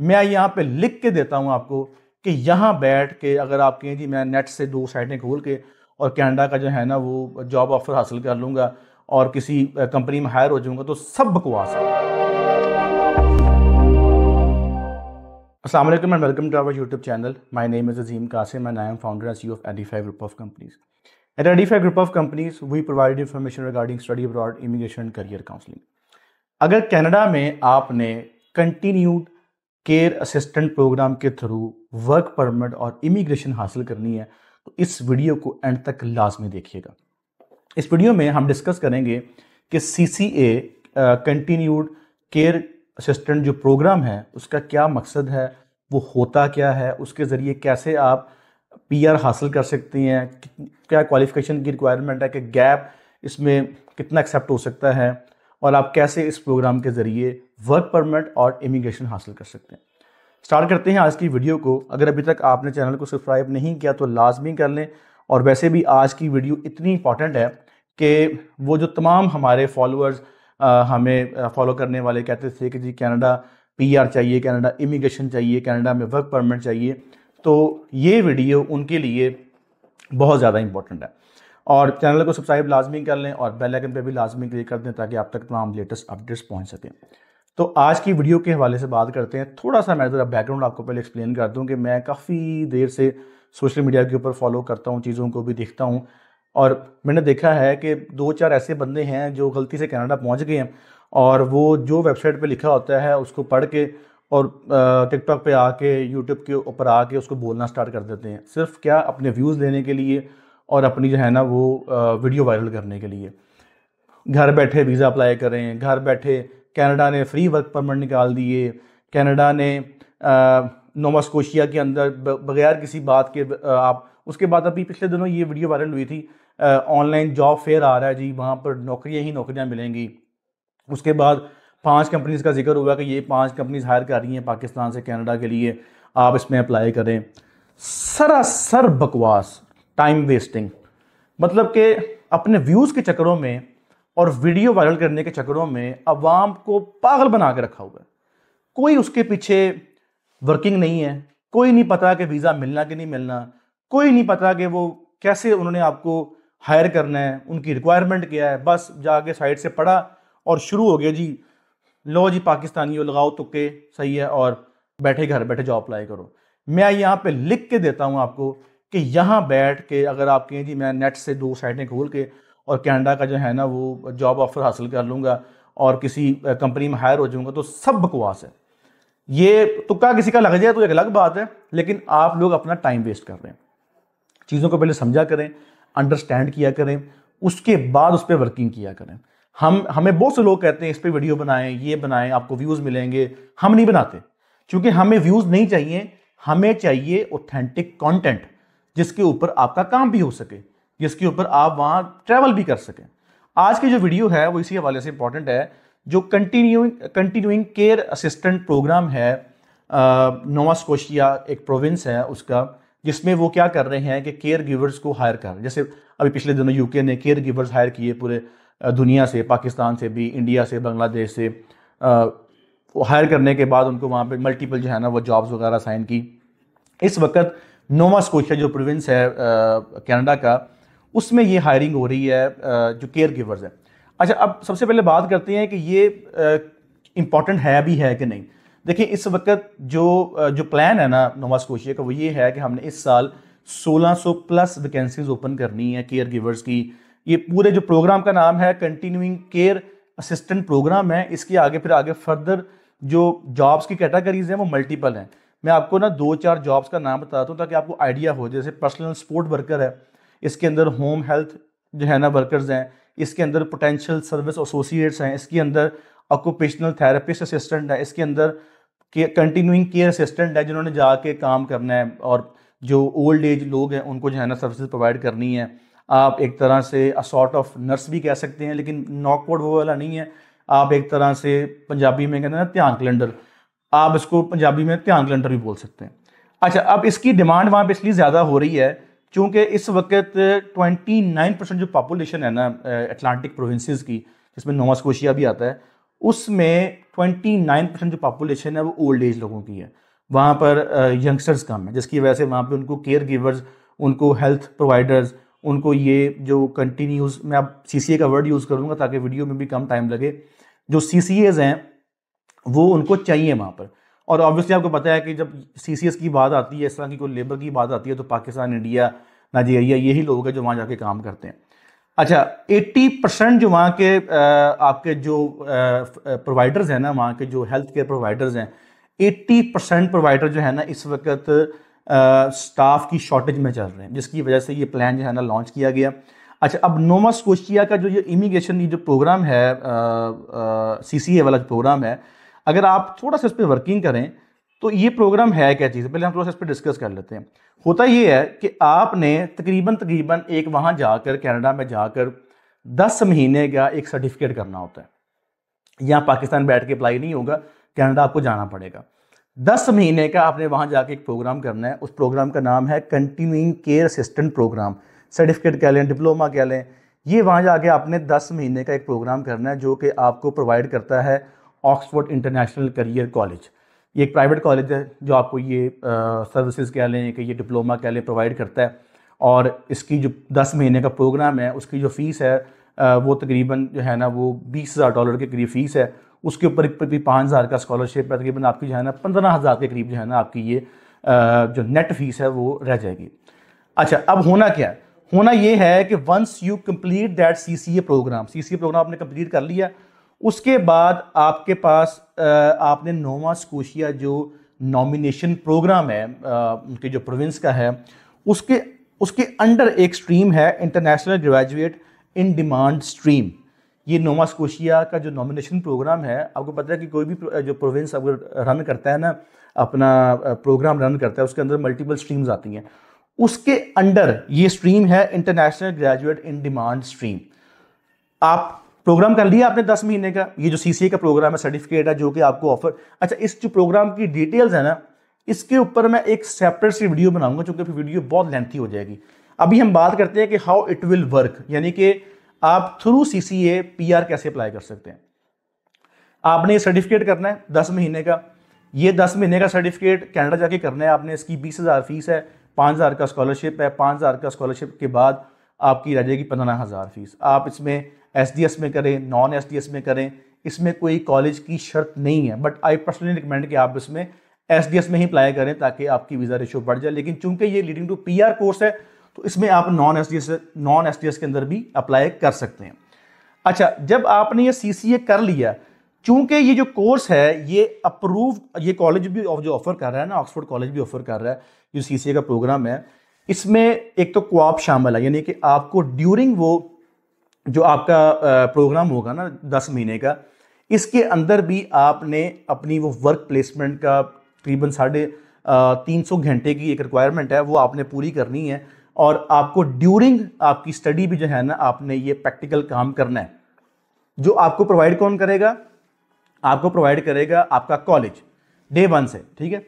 मैं यहाँ पे लिख के देता हूँ आपको कि यहाँ बैठ के अगर आप कहें जी मैं नेट से दो साइटें खोल के और कैनेडा का जो है ना वो जॉब ऑफर हासिल कर लूँगा और किसी कंपनी में हायर हो जाऊँगा तो सब बकवास है Aslam and welcome to our YouTube channel my name is Azeem Qasim and I am founder and C of Adify group of companies at Adify group of companies we provide information regarding study abroad immigration career counselling अगर Canada में आपने continued care assistant program के through work permit और immigration हासिल करनी है तो इस वीडियो को एंड तक लाजमी देखिएगा इस वीडियो में हम डिस्कस करेंगे कि C C A continued care assistant जो प्रोग्राम है उसका क्या मकसद है वो होता क्या है उसके ज़रिए कैसे आप पी आर हासिल कर सकती हैं क्या क्वालिफिकेशन की रिक्वायरमेंट है कि गैप इसमें कितना एक्सेप्ट हो सकता है और आप कैसे इस प्रोग्राम के ज़रिए वर्क परमिट और इमिग्रेशन हासिल कर सकते हैं स्टार्ट करते हैं आज की वीडियो को अगर अभी तक आपने चैनल को सब्सक्राइब नहीं किया तो लाजमी कर लें और वैसे भी आज की वीडियो इतनी इंपॉर्टेंट है कि वो जो तमाम हमारे फॉलोअर्स हमें फॉलो करने वाले कहते थे कि जी कनाडा पीआर चाहिए कनाडा इमिग्रेशन चाहिए कैनेडा में वर्क परमिट चाहिए तो ये वीडियो उनके लिए बहुत ज़्यादा इंपॉर्टेंट है और चैनल को सब्सक्राइब लाजमी कर लें और बेल आइकन पे भी लाजमी क्लिक कर दें ताकि आप तक तमाम लेटेस्ट अपडेट्स पहुंच सकें तो आज की वीडियो के हवाले से बात करते हैं थोड़ा सा मैं ज़रा तो बैकग्राउंड आपको पहले एक्सप्लेन कर दूं कि मैं काफ़ी देर से सोशल मीडिया के ऊपर फॉलो करता हूँ चीज़ों को भी देखता हूँ और मैंने देखा है कि दो चार ऐसे बंदे हैं जो गलती से कनाडा पहुँच गए हैं और वो जो वेबसाइट पर लिखा होता है उसको पढ़ के और टिकटॉक पे आके यूट्यूब के ऊपर आके उसको बोलना स्टार्ट कर देते हैं सिर्फ क्या अपने व्यूज़ लेने के लिए और अपनी जो है ना वो वीडियो वायरल करने के लिए घर बैठे वीज़ा अप्लाई करें घर बैठे कनाडा ने फ्री वर्क परमिट निकाल दिए कनाडा ने नोमास्कोशिया के अंदर बगैर किसी बात के आप उसके बाद अभी पिछले दिनों ये वीडियो वायरल हुई थी ऑनलाइन जॉब फेयर आ रहा है जी वहाँ पर नौकरियाँ ही नौकरियाँ मिलेंगी उसके बाद पांच कंपनीज़ का जिक्र हुआ कि ये पांच कंपनीज हायर कर रही हैं पाकिस्तान से कनाडा के लिए आप इसमें अप्लाई करें सरासर बकवास टाइम वेस्टिंग मतलब कि अपने व्यूज़ के चक्करों में और वीडियो वायरल करने के चक्करों में अवाम को पागल बना के रखा हुआ है कोई उसके पीछे वर्किंग नहीं है कोई नहीं पता कि वीज़ा मिलना कि नहीं मिलना कोई नहीं पता कि वो कैसे उन्होंने आपको हायर करना है उनकी रिक्वायरमेंट क्या है बस जाके साइड से पढ़ा और शुरू हो गया जी लो जी पाकिस्तानी लगाओ तुक्के सही है और बैठे घर बैठे जॉब अप्लाई करो मैं यहाँ पे लिख के देता हूँ आपको कि यहाँ बैठ के अगर आप कहें जी मैं नेट से दो साइडें खोल के और कैनेडा का जो है ना वो जॉब ऑफर हासिल कर लूँगा और किसी कंपनी में हायर हो जाऊँगा तो सब बकवास है ये तुक्का किसी का लग जाए तो एक अलग बात है लेकिन आप लोग अपना टाइम वेस्ट कर रहे हैं चीज़ों को पहले समझा करें अंडरस्टैंड किया करें उसके बाद उस पर वर्किंग किया करें हम हमें बहुत से लोग कहते हैं इस पर वीडियो बनाएं ये बनाएं आपको व्यूज़ मिलेंगे हम नहीं बनाते क्योंकि हमें व्यूज़ नहीं चाहिए हमें चाहिए ऑथेंटिक कंटेंट जिसके ऊपर आपका काम भी हो सके जिसके ऊपर आप वहाँ ट्रैवल भी कर सकें आज की जो वीडियो है वो इसी हवाले से इंपॉर्टेंट है जो continuing continuing care assistant program है नोवा स्कोशिया एक प्रोविंस है उसका जिसमें वो क्या कर रहे हैं कि केयर गिवर्स को हायर कर जैसे अभी पिछले दिनों यूके ने केयर गिवर्स हायर किए पूरे दुनिया से पाकिस्तान से भी इंडिया से बांग्लादेश से हायर करने के बाद उनको वहाँ पे मल्टीपल जो है ना वो जॉब्स वगैरह साइन की इस वक्त नोवा स्कोशिया जो प्रोविंस है कनाडा का उसमें ये हायरिंग हो रही है जो केयर गिवर्स हैं अच्छा अब सबसे पहले बात करते हैं कि ये इम्पॉर्टेंट है भी है कि नहीं देखिए इस वक्त जो जो प्लान है ना नोवा स्कोशिया का वो ये है कि हमने इस साल 1600 प्लस वैकेंसीज ओपन करनी है केयर गिवर्स की ये पूरे जो प्रोग्राम का नाम है कंटिन्यूइंग केयर असिस्टेंट प्रोग्राम है इसके आगे फिर आगे फर्दर जो जॉब्स की कैटेगरीज हैं वो मल्टीपल हैं मैं आपको ना दो चार जॉब्स का नाम बताता हूँ ताकि आपको आइडिया हो जैसे पर्सनल सपोर्ट वर्कर है इसके अंदर होम हेल्थ जो है ना वर्कर्स हैं इसके अंदर पोटेंशियल सर्विस एसोसिएट्स हैं इसके अंदर ऑक्यूपेशनल थेरेपिस्ट असिस्टेंट है इसके अंदर कंटिन्यूइंग केयर असिस्टेंट है जिन्होंने जाके काम करना है और जो ओल्ड एज लोग हैं उनको जो है ना सर्विसेज प्रोवाइड करनी है आप एक तरह से असॉर्ट ऑफ नर्स भी कह सकते हैं लेकिन नॉकआउट वो वाला नहीं है आप एक तरह से पंजाबी में कहते हैं ना ध्यान कैलेंडर आप इसको पंजाबी में ध्यान कैलेंडर भी बोल सकते हैं अच्छा अब इसकी डिमांड वहाँ पर इसलिए ज़्यादा हो रही है क्योंकि इस वक्त 29 परसेंट जो पॉपुलेशन है ना अटलांटिक प्रोविंसेस की जिसमें नोवा स्कोशिया भी आता है उसमें 29 परसेंट जो पॉपुलेशन है वो ओल्ड एज लोगों की है वहाँ पर यंगस्टर्स कम है जिसकी वजह से वहाँ पर उनको केयर गिवर्स उनको हेल्थ प्रोवाइडर्स उनको ये जो कंटिन्यूस मैं अब सी का वर्ड यूज़ करूँगा ताकि वीडियो में भी कम टाइम लगे जो सी हैं वो उनको चाहिए वहाँ पर और ऑब्वियसली आपको पता है कि जब सी की बात आती है इस तरह की कोई लेबर की बात आती है तो पाकिस्तान इंडिया नाइजीरिया यही लोग हैं जो वहाँ जाके काम करते हैं अच्छा 80 परसेंट जो वहाँ के आपके जो प्रोवाइडर्स हैं ना वहाँ के जो हेल्थ केयर प्रोवाइडर्स हैं 80 परसेंट प्रोवाइडर जो है ना इस वक्त स्टाफ की शॉर्टेज में चल रहे हैं जिसकी वजह से ये प्लान जो है ना लॉन्च किया गया अच्छा अब नोमा स्कोशिया का जो ये इमिग्रेशन जो प्रोग्राम है सी सी ए वाला प्रोग्राम है अगर आप थोड़ा सा इस पर वर्किंग करें तो ये प्रोग्राम है क्या चीज़ पहले हम थोड़ा सा इस पर डिस्कस कर लेते हैं होता ये है कि आपने तकरीबन तकरीबन एक वहाँ जाकर कनाडा में जाकर दस महीने का एक सर्टिफिकेट करना होता है यहाँ पाकिस्तान बैठ के अप्लाई नहीं होगा कनाडा आपको जाना पड़ेगा दस महीने का आपने वहाँ जाके एक प्रोग्राम करना है उस प्रोग्राम का नाम है continuing care assistant program certificate कह लें डिप्लोमा कह लें ये वहाँ जाके आपने दस महीने का एक प्रोग्राम करना है जो कि आपको प्रोवाइड करता है ऑक्सफोर्ड इंटरनेशनल करियर कॉलेज ये एक प्राइवेट कॉलेज है जो आपको ये सर्विसेज कह लें कि ये डिप्लोमा कह लें प्रोवाइड करता है और इसकी जो दस महीने का प्रोग्राम है उसकी जो फ़ीस है आ, वो तकरीबन जो है ना वो बीस हज़ार डॉलर के करीब फ़ीस है उसके ऊपर भी पाँच हज़ार का स्कॉलरशिप है तकरीबन आपकी जो है ना पंद्रह हज़ार के करीब जो है ना आपकी ये आ, जो नेट फ़ीस है वो रह जाएगी अच्छा अब होना क्या है होना ये है कि once you complete that C C A program C C A program आपने कंप्लीट कर लिया उसके बाद आपके पास आपने नोवा स्कोशिया जो नॉमिनेशन प्रोग्राम है उनके जो प्रोविंस का है उसके उसके अंडर एक स्ट्रीम है international graduate in demand stream ये नोवा स्कोशिया का जो नॉमिनेशन प्रोग्राम है आपको पता है कि कोई भी जो प्रोविंस अगर रन करता है ना अपना प्रोग्राम रन करता है उसके अंदर मल्टीपल स्ट्रीम्स आती हैं उसके अंडर ये स्ट्रीम है international graduate in demand stream आप प्रोग्राम कर लिया आपने दस महीने का ये जो सी का प्रोग्राम है सर्टिफिकेट है जो कि आपको ऑफर अच्छा इस जो प्रोग्राम की डिटेल्स है ना इसके ऊपर मैं एक सेपरेट सी वीडियो बनाऊंगा चूंकि फिर वीडियो बहुत लेंथी हो जाएगी अभी हम बात करते हैं कि हाउ इट विल वर्क यानी कि आप through C C A P R कैसे अप्लाई कर सकते हैं आपने ये सर्टिफिकेट करना है दस महीने का ये दस महीने का सर्टिफिकेट कैनेडा जाके करना है आपने इसकी बीस हज़ार फीस है पाँच हज़ार का स्कॉलरशिप है पाँच हज़ार का स्कॉलरशिप के बाद आपकी रह जाएगी पंद्रह हज़ार फीस आप इसमें एस डी एस में करें नॉन एस डी एस में करें इसमें कोई कॉलेज की शर्त नहीं है बट आई पर्सनली रिकमेंड कि आप इसमें एस डी एस में ही अप्लाई करें ताकि आपकी वीज़ा रेशो बढ़ जाए लेकिन चूंकि ये leading to P R course है तो इसमें आप non S D S non S D S के अंदर भी अप्लाई कर सकते हैं अच्छा जब आपने ये सी सी ए कर लिया चूंकि ये जो कोर्स है ये अप्रूव ये कॉलेज भी जो ऑफर कर रहा है ना ऑक्सफोर्ड कॉलेज भी ऑफर कर रहा है जो सी सी ए का प्रोग्राम है इसमें एक तो कोआप शामिल है यानी कि आपको ड्यूरिंग वो जो आपका प्रोग्राम होगा ना दस महीने का इसके अंदर भी आपने अपनी वो वर्क प्लेसमेंट का तकरीबन साढ़े तीन सौ घंटे की एक रिक्वायरमेंट है वो आपने पूरी करनी है और आपको ड्यूरिंग आपकी स्टडी भी जो है ना आपने ये प्रैक्टिकल काम करना है जो आपको प्रोवाइड कौन करेगा आपको प्रोवाइड करेगा आपका कॉलेज डे वन से ठीक है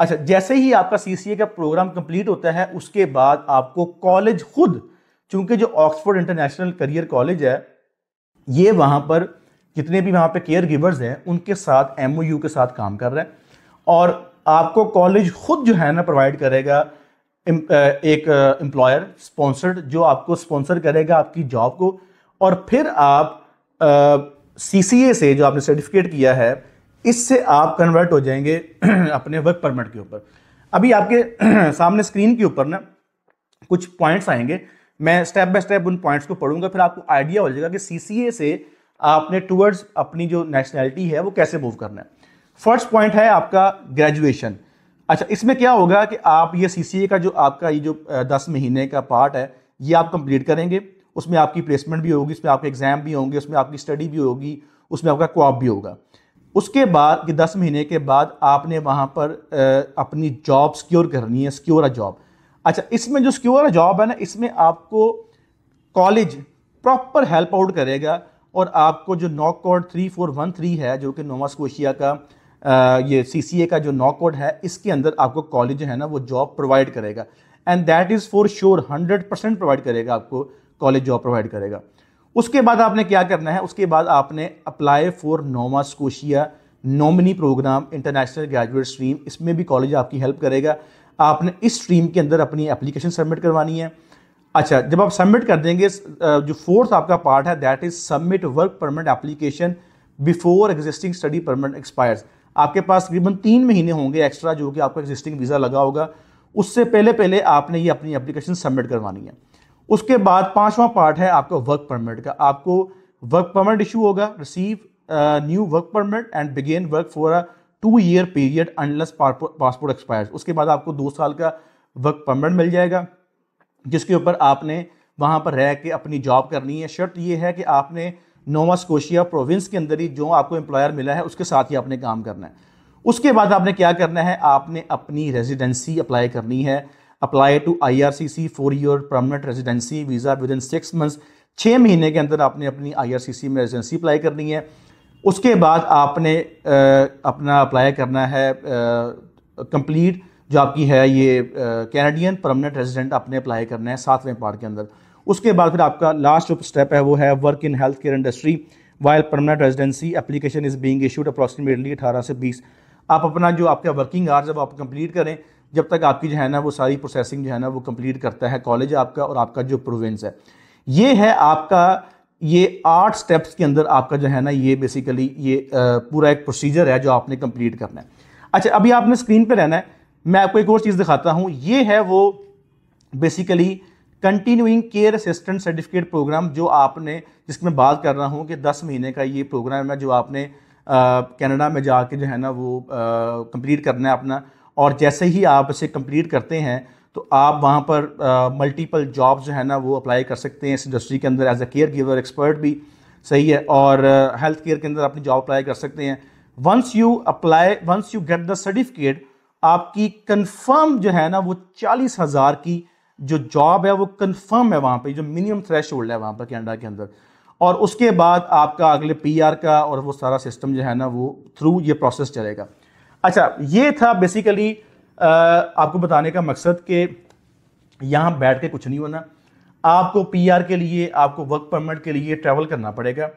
अच्छा जैसे ही आपका सी का प्रोग्राम कंप्लीट होता है उसके बाद आपको कॉलेज खुद चूंकि जो ऑक्सफोर्ड इंटरनेशनल करियर कॉलेज है ये वहाँ पर जितने भी वहाँ पे केयर गिवर्स हैं उनके साथ एम के साथ काम कर रहे हैं और आपको कॉलेज खुद जो है ना प्रोवाइड करेगा एक एम्प्लॉयर स्पॉन्सर्ड जो आपको स्पॉन्सर करेगा आपकी जॉब को और फिर आप सी से जो आपने सर्टिफिकेट किया है इससे आप कन्वर्ट हो जाएंगे अपने वर्क परमिट के ऊपर अभी आपके सामने स्क्रीन के ऊपर ना कुछ पॉइंट्स आएंगे मैं स्टेप बाय स्टेप उन पॉइंट्स को पढ़ूंगा फिर आपको आइडिया हो जाएगा कि सी से आपने टूवर्ड्स अपनी जो नेशनैलिटी है वो कैसे मूव करना है फर्स्ट पॉइंट है आपका ग्रेजुएशन अच्छा इसमें क्या होगा कि आप ये सी का जो आपका ये जो दस महीने का पार्ट है ये आप कंप्लीट करेंगे उसमें आपकी प्लेसमेंट भी होगी उसमें आपके एग्जाम भी होंगे उसमें आपकी स्टडी भी होगी उसमें आपका क्वाप भी होगा उसके बाद कि दस महीने के बाद आपने वहाँ पर अपनी जॉब सिक्योर करनी है सिक्योर अ जॉब अच्छा इसमें जो सिक्योर अ जॉब है ना इसमें आपको कॉलेज प्रॉपर हेल्प आउट करेगा और आपको जो NOC code three four one three है जो कि नोवा स्कोशिया का ये सी का जो नॉक कोड है इसके अंदर आपको कॉलेज है ना वो जॉब प्रोवाइड करेगा and that is for sure hundred percent provide करेगा आपको कॉलेज जॉब प्रोवाइड करेगा उसके बाद आपने क्या करना है उसके बाद आपने apply for Nova Scotia nominee program international graduate stream इसमें भी कॉलेज आपकी हेल्प करेगा आपने इस स्ट्रीम के अंदर अपनी एप्लीकेशन सबमिट करवानी है अच्छा जब आप सबमिट कर देंगे जो फोर्थ आपका पार्ट है that is submit work permit application before existing study permit expires आपके पास तकरीबन तीन महीने होंगे एक्स्ट्रा जो कि आपका एग्जिस्टिंग वीज़ा लगा होगा उससे पहले पहले आपने ये अपनी एप्लीकेशन सबमिट करवानी है उसके बाद पांचवा पार्ट है आपका वर्क परमिट का आपको वर्क परमिट इशू होगा receive new work permit and begin work for a two year period unless passport expire उसके बाद आपको दो साल का वर्क परमिट मिल जाएगा जिसके ऊपर आपने वहाँ पर रह के अपनी जॉब करनी है शर्त ये है कि आपने नोवा स्कोशिया प्रोविंस के अंदर ही जो आपको एम्प्लॉयर मिला है उसके साथ ही आपने काम करना है उसके बाद आपने क्या करना है आपने अपनी रेजिडेंसी अप्लाई करनी है apply to IRCC four year permanent residency visa within six months छः महीने के अंदर आपने अपनी आईआरसीसी में रेजिडेंसी अप्लाई करनी है उसके बाद आपने अपना अप्लाई करना है कंप्लीट जो आपकी है ये कैनेडियन परमानेंट रेजिडेंट आपने अप्लाई करना है सातवें पार्ट के अंदर उसके बाद फिर आपका लास्ट जो स्टेप है वो है work in health care industry while permanent residency application is being issued approximately अठारह से बीस आप अपना जो आपका वर्किंग आवर्स जब आप कंप्लीट करें जब तक आपकी जो है ना वो सारी प्रोसेसिंग जो है ना वो कंप्लीट करता है कॉलेज आपका और आपका जो प्रोविंस है ये है आपका ये आठ स्टेप्स के अंदर आपका जो है ना ये बेसिकली ये पूरा एक प्रोसीजर है जो आपने कंप्लीट करना है अच्छा अभी आपने स्क्रीन पे रहना है मैं आपको एक और चीज़ दिखाता हूँ ये है वो basically continuing care assistant certificate program जो आपने जिसमें बात कर रहा हूँ कि दस महीने का ये प्रोग्राम है जो आपने कनाडा में जाके जो है ना वो कंप्लीट करना है अपना और जैसे ही आप इसे कंप्लीट करते हैं तो आप वहाँ पर मल्टीपल जॉब जो है ना वो अप्लाई कर सकते हैं इस इंडस्ट्री के अंदर as a caregiver expert भी सही है और हेल्थ केयर के अंदर अपनी जॉब अप्लाई कर सकते हैं once you apply once you get the certificate आपकी कंफर्म जो है ना वो चालीस हज़ार की जो जॉब है वो कंफर्म है वहाँ पे जो मिनिमम थ्रेश होल्ड है वहाँ पर कैनेडा के अंदर और उसके बाद आपका अगले पीआर का और वो सारा सिस्टम जो है ना वो थ्रू ये प्रोसेस चलेगा अच्छा ये था बेसिकली आपको बताने का मकसद कि यहाँ बैठ के कुछ नहीं होना आपको पीआर के लिए आपको वर्क परमिट के लिए ट्रैवल करना पड़ेगा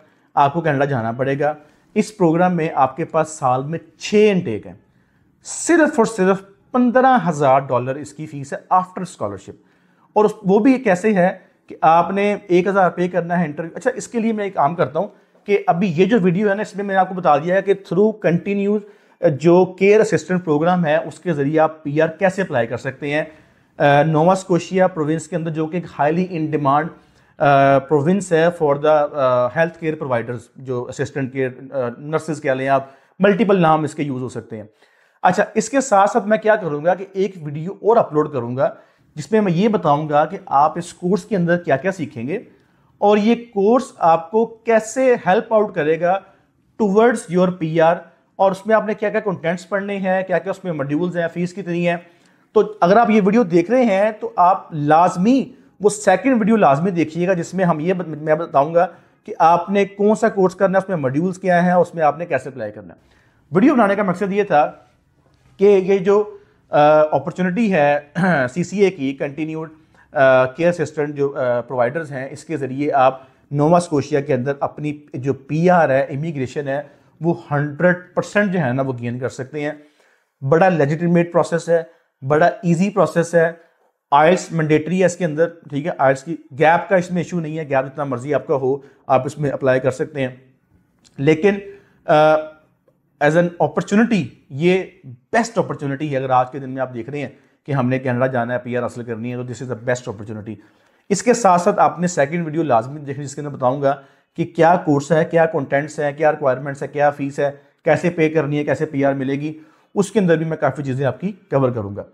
आपको कनाडा जाना पड़ेगा इस प्रोग्राम में आपके पास साल में छः इनटेक हैं सिर्फ और सिर्फ पंद्रह हज़ार डॉलर इसकी फ़ीस है आफ्टर स्कॉलरशिप और वो भी कैसे है कि आपने एक हज़ार पे करना है इंटरव्यू अच्छा इसके लिए मैं एक काम करता हूँ कि अभी ये जो वीडियो है ना इसमें मैंने आपको बता दिया है कि थ्रू कंटिन्यूज जो केयर असिस्टेंट प्रोग्राम है उसके ज़रिए आप पी कैसे अप्लाई कर सकते हैं नोवा स्कोशिया प्रोविंस के अंदर जो कि एक हाईली इन डिमांड प्रोविंस है for the health care providers जो असिस्टेंट केयर नर्सेज कह लें आप मल्टीपल नाम इसके यूज़ हो सकते हैं अच्छा इसके साथ साथ मैं क्या करूँगा कि एक वीडियो और अपलोड करूंगा जिसमें मैं ये बताऊँगा कि आप इस कोर्स के अंदर क्या क्या सीखेंगे और ये कोर्स आपको कैसे हेल्प आउट करेगा टूवर्ड्स योर पी आर और उसमें आपने क्या क्या कंटेंट्स पढ़ने हैं क्या क्या उसमें मॉड्यूल्स हैं फीस कितनी है तो अगर आप ये वीडियो देख रहे हैं तो आप लाजमी वो सेकंड वीडियो लाजमी देखिएगा जिसमें हम ये मैं बताऊंगा कि आपने कौन सा कोर्स करना है उसमें मॉड्यूल्स क्या हैं उसमें आपने कैसे अप्लाई करना है वीडियो बनाने का मकसद ये था कि ये जो अपॉर्चुनिटी है सी सी ए की कंटिन्यूड केयर असिस्टेंट जो प्रोवाइडर्स हैं इसके ज़रिए आप नोवा स्कोशिया के अंदर अपनी जो पी आर है इमिग्रेशन है वो हंड्रेड परसेंट जो है ना वो गेन कर सकते हैं बड़ा लेजिटिमेट प्रोसेस है बड़ा इजी प्रोसेस है आयल्स मैंडेटरी है इसके अंदर ठीक है आयल्स की गैप का इसमें इशू नहीं है गैप जितना मर्जी आपका हो आप इसमें अप्लाई कर सकते हैं लेकिन एज एन अपॉर्चुनिटी ये बेस्ट अपॉर्चुनिटी है अगर आज के दिन में आप देख रहे हैं कि हमने कैनेडा जाना है पी आर हासिल करनी है तो this is the best opportunity इसके साथ साथ आपने सेकेंड वीडियो लाजमी देखनी जिसके अंदर बताऊंगा कि क्या कोर्स है क्या कॉन्टेंट्स हैं क्या रिक्वायरमेंट्स है क्या फीस है कैसे पे करनी है कैसे पी मिलेगी उसके अंदर भी मैं काफ़ी चीज़ें आपकी कवर करूँगा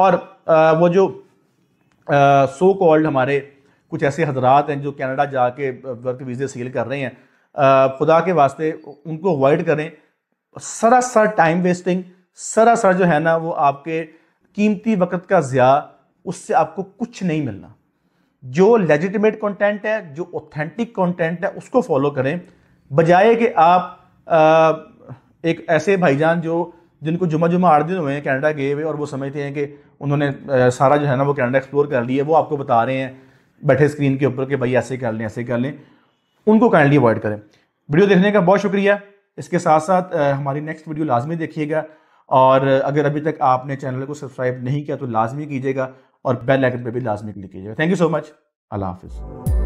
और आ, वो जो सो कॉल्ड हमारे कुछ ऐसे हजरात हैं जो कनाडा जाके वर्क वीज़े सील कर रहे हैं आ, खुदा के वास्ते उनको अवॉइड करें सरासर टाइम वेस्टिंग सरासर जो है ना वो आपके कीमती वक्त का ज़्या उससे आपको कुछ नहीं मिलना जो लेजिटिमेट कंटेंट है जो ऑथेंटिक कंटेंट है उसको फॉलो करें बजाय कि आप आ, एक ऐसे भाईजान जो जिनको जुमा जुमा आठ दिन हुए हैं कैनेडा गए हुए और वो समझते हैं कि उन्होंने सारा जो है ना वो कैनेडा एक्सप्लोर कर लिया वो आपको बता रहे हैं बैठे स्क्रीन के ऊपर कि भाई ऐसे कर लें ऐसे कर लें उनको काइंडली अवॉइड करें वीडियो देखने का बहुत शुक्रिया इसके साथ साथ हमारी नेक्स्ट वीडियो लाजमी देखिएगा और अगर अभी तक आपने चैनल को सब्सक्राइब नहीं किया तो लाजमी कीजिएगा और बेल आइकन पर भी लाजमी क्लिक कीजिएगा थैंक यू सो मच अल्लाह हाफिज़